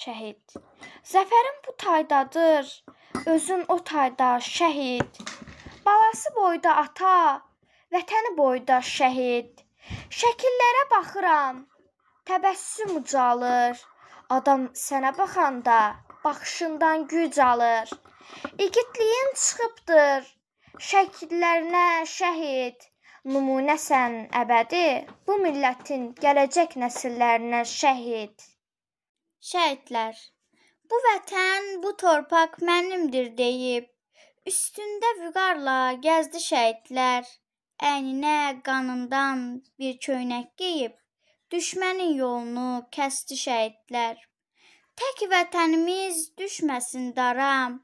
şəhid. Zəfərin bu taydadır, özün o tayda şəhid. Balası boyda ata, vətəni boyda şəhid. Şəkillərə baxıram, təbəssüm ucalır. Adam sənə baxanda baxışından güc alır. İgidliyin çıxıbdır şəkillərinə şəhid. Nümunəsən əbədi bu millətin gələcək nəsillərinə şəhid. Şəhidlər, bu vətən, bu torpaq mənimdir deyib, üstündə vüqarla gəzdi şəhidlər, əyninə qanından bir köynək geyib, düşmənin yolunu kəsdi şəhidlər. Tək vətənimiz düşməsin daram,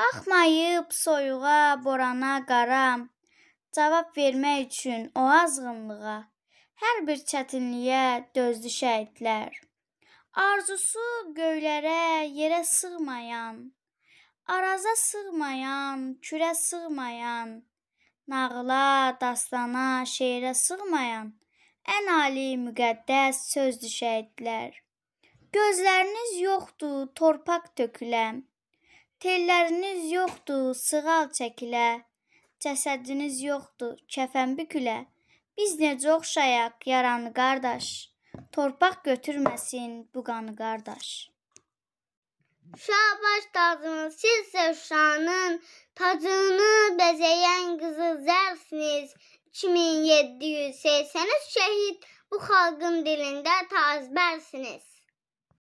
baxmayıb soyuğa, borana, qaram, cavab vermək üçün o azğınlığa, hər bir çətinliyə dözdü şəhidlər. Arzusu göylərə, yerə sığmayan, araza sığmayan, kürə sığmayan, nağıla, dastana, şeirə sığmayan ən ali müqəddəs söz düşəydilər. Gözləriniz yoxdur, torpaq tökülə. Telləriniz yoxdur, sığal çəkilə. Cəsədiniz yoxdur, kəfən bükülə. Biz necə oxşayaq yaranı qardaş? Torpaq götürməsin bu qanı qardaş. Şuşa baş tacımız, sizsə Şuşanın tacını bəzəyən qızıl zərfiniz 2783 şəhid bu xalqın dilində tazbərsiniz.